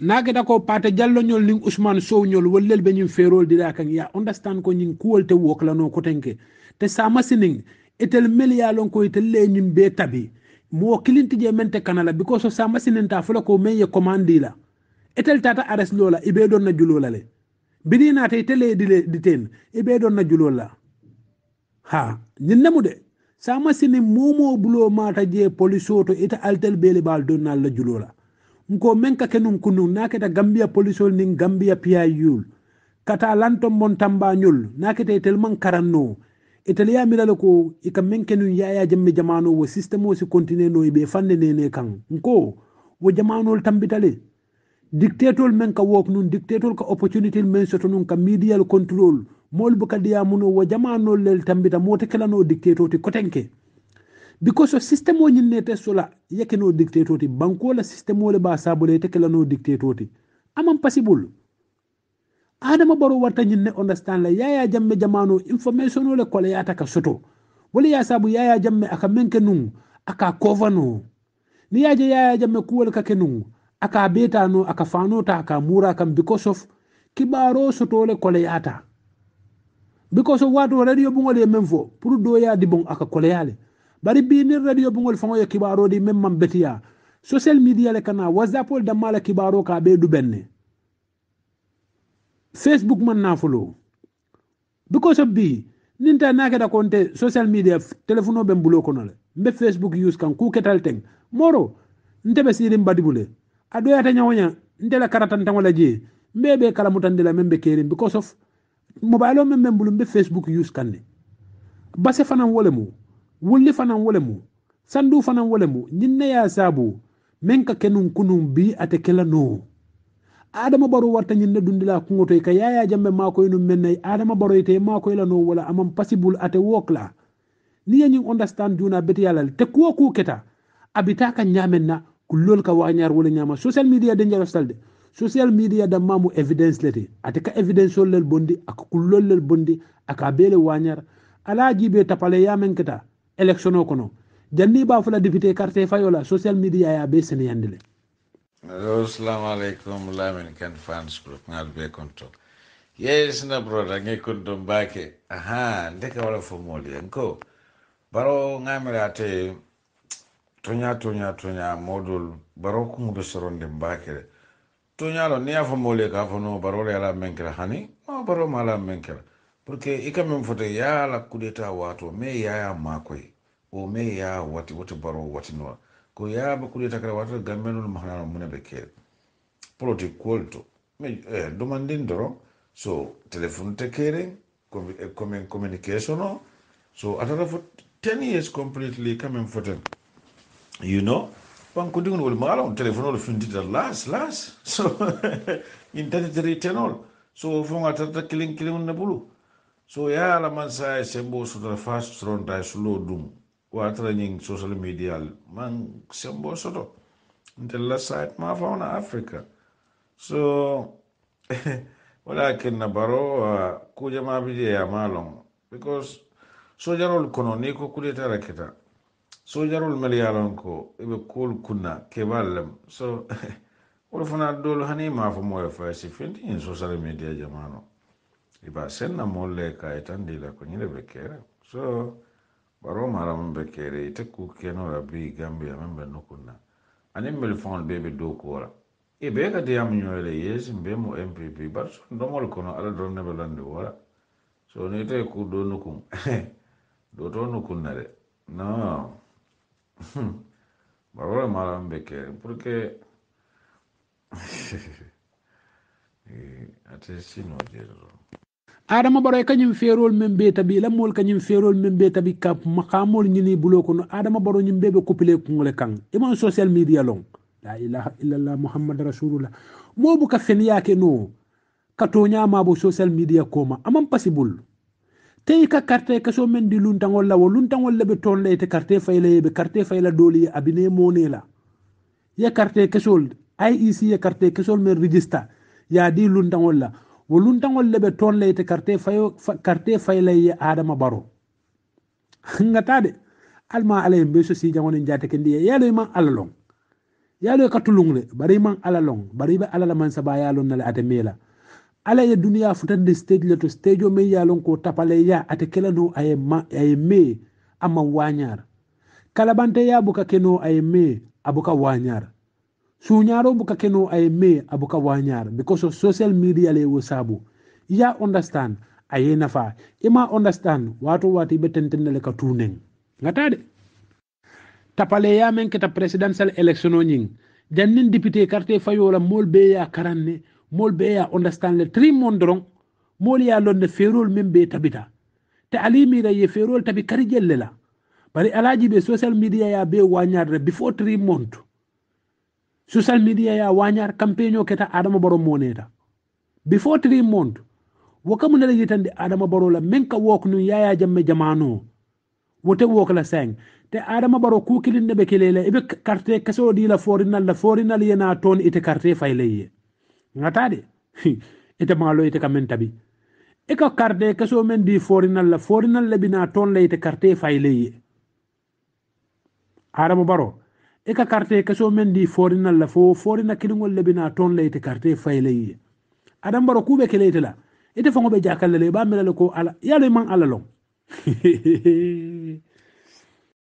nageta ko pate dialloñol nin ousmane sowñol wollel ɓe ñin feerol dira kan ya understand ko ñin kuwolte woklano kotenke te sa masinin etel meliya lon koye tel le ñin be tabi mowo kilintije men te kanala because sa masininta fola ko men ye commande la etel tata ares lola iɓe ɗon na julola le bininate tele diten iɓe ɗon na julola ha ñin nemude sa masinin momo bulo mata je polisoto ita altel beele baal donnal la julola ngo men ka kenum kunum nakete gambia policol nin gambia piya yul kata lanto mbon tamba ñol nakete telman karanno etel yamirala ko ika e men kenum yaya jemme jamano wo systéme o si continue no ibe e fanne nene kan nko wo jamanol tambitale dictétol men ka wok nun dictétol ka opportunité men soto nun ka medial contrôle molbo kadiyamuno wo jamanol lel tambita mote kelano dictéto ti kotenke because o systéme o ñinnete sola yeke no dictatoti banko la systéme ole ba sabule teke la no dictatoti aman possible adama baro warta ne understand la yaya jamme jamano information ole kole yata ka soto wala ya sabu yaya jamme aka menke nun aka kovano ni yaje yaya jamme kuwol kake nun aka betano aka fanota aka mura kam because of kibaro sotole kole yata because of wato radio bungol ye men pour do ya dibon aka kole yale bari binir radio bugol fogoyo kibaroɗi même man betiya social media le kana wasapol dammala kibaro ka ɓe ɗuɓenne facebook man nafolo because of bi ninta nakeɗa konte social media téléphone o ɓen bulo konole be facebook us kan ku ketal teng moro nteɓe sirin badibule a ɗoyata ñawoña ntela karatantangola jee mbe ɓe kala mutandila men ɓe kerin because of mobile o men ɓen bulu be facebook use kanne base fanan wole mo wulli fanan wole mu sandu fanan wole mu ñinneya saabu min ka kenum kunum bi ate kela no adama baro warta ñinne dundila kuŋo toy e ka yaya jambe makoyenum mennay adama baroy te makoy e la no wala amam pasibul ate wookla ni yañin ondastan juna betiyalal te kuwo ku keta abita ka ñamen na kullol ka wañar wala ñama social media de njarostal de social media da mamu evidence lete ate ka evidence lel bondi aka kullol lel bondi aka bele wañar ala jibe tapale yamen keta election o kono janni ba fula député carte fayola social media ya be sene yandile hello assalamu alaikum lamin kan fans group ngal be konto yes na broda ngi kondo mbake aha ndeka wala fomoli enko baro ngamira te tunya tunya tunya modul baro kumudo soronde mbake tunya lo niya fomoli ka fono baro la ala menkira hani ma baro mala menkira pour que i kam men fota ya la kudeta wato me yaya makoy o me ya wati wati baro wati no ko ya ba kudeta kala wato gambenol mahnano mune be kere politique kolto me eh, domandin doro so telefone te kere comme eh, communication o so atata fo ten years completely kam men foten you know bankudiŋol wol maalon téléphone ol findita las las so in tati tiri tenol so foŋa tata kiliŋ kiliŋ ne bulu so ya ala man sa sembo so da fast tron da slow dum wa tra ning social media man sembo so to the last side ma fauna africa so walakin na baro uh, kuja ma bije ya malon because sojarol kono ni ko kuletara kita sojarol mel yalon ko eɓe kol kunna keballem so wol fana dol hani ma fo moye fay si fenti social media jamano இப்போ sen നമ്മളിലെ കയറ്റാൻ ഡീല കുഞ്ഞിലെ വെക്കേറെ സോ baro mara min be kere ite ku keno ra bi gambia min be nukunna anin mil fon be be do kora e be ka diam nyole yes be mo mpp bar so domol kono ala don ne belande wora so ni te ku do nukun do to nukun na de no baro mara min be kere porque e, ate sino jero adama baro kañum ferol men be tabi la mol kañum ferol men be tabi kap makamol ñini bulo ko no adama baro ñum bebe couplé kang e mon social media long la ilaha illallah muhammad rasulullah mo bu ka fen yake no ka to nyama bo social media ko ma amam possible tey ka carte so men di luntangol la wo luntangol le be ton le te carte fayla be carte fayla doli abine mone la ya carte kaso IEC ya carte kaso men register ya di luntangol la wo luntaŋol le ɓe toon leyte quartier fayo quartier faylaye adama baro gata de alma alaye mbe so sijaŋone jate ke ndiye yaloy maŋ ala loŋ yaloye ka tuluŋ le bari maŋ ala loŋ bari ɓe ala la maŋ saba yaloŋ nale ate mila ala ye duniya futande stage le to stage o meŋ yaloŋ ko tapale ya ate kelano aye ma aye mee ama wañar kalabante ya buka keno aye mee abuka wañar suñaro buka keno ay me abuka wanyar because of social media le sabu ya understand aye nafa ima understand watu wati betenten le ka tunen ngatade tapale ya men keta presidential election o nying jannin député carte fayola mol be ya karanne mol be ya understand le tri mondron mol ya londe ferol men be tabita te alimira ye ferol tabi kari jelle la bari alaji be social media ya be wanyar before 3 months social media ya wañar campaigno keta adama baro mo neta before tri monde wokamu nela yitande adama baro la min ka wok nu yaya jamme jamano wote wok la sang te adama baro ku kilinde be kelele ibe carte kaso di la forinal la forinal yena ton ite carte fayleye ngatade ite malo ite kamen tabi e ka carte kaso men di forinal la forinal la bina ton la ite carte fayleye adama baro e ka karte e kaso men di forina la fo forina kiligol lebina ton layte karte faylay adam baro kuɓe ke leyte la ite fogoɓe jakallale ɓa melale ko ala yaloy e man ala long